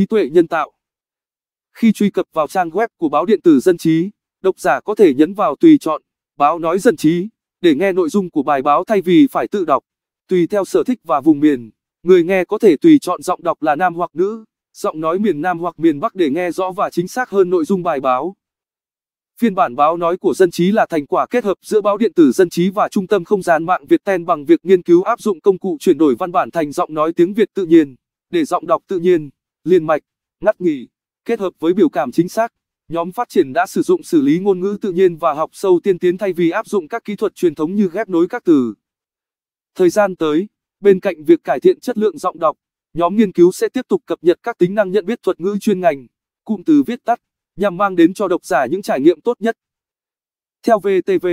trí tuệ nhân tạo. Khi truy cập vào trang web của báo điện tử Dân trí, độc giả có thể nhấn vào tùy chọn báo nói dân trí để nghe nội dung của bài báo thay vì phải tự đọc. Tùy theo sở thích và vùng miền, người nghe có thể tùy chọn giọng đọc là nam hoặc nữ, giọng nói miền Nam hoặc miền Bắc để nghe rõ và chính xác hơn nội dung bài báo. Phiên bản báo nói của Dân trí là thành quả kết hợp giữa báo điện tử Dân trí và trung tâm không gian mạng Việt Ten bằng việc nghiên cứu áp dụng công cụ chuyển đổi văn bản thành giọng nói tiếng Việt tự nhiên để giọng đọc tự nhiên liền mạch, ngắt nghỉ, kết hợp với biểu cảm chính xác. Nhóm phát triển đã sử dụng xử lý ngôn ngữ tự nhiên và học sâu tiên tiến thay vì áp dụng các kỹ thuật truyền thống như ghép nối các từ. Thời gian tới, bên cạnh việc cải thiện chất lượng giọng đọc, nhóm nghiên cứu sẽ tiếp tục cập nhật các tính năng nhận biết thuật ngữ chuyên ngành, cụm từ viết tắt, nhằm mang đến cho độc giả những trải nghiệm tốt nhất. Theo VTV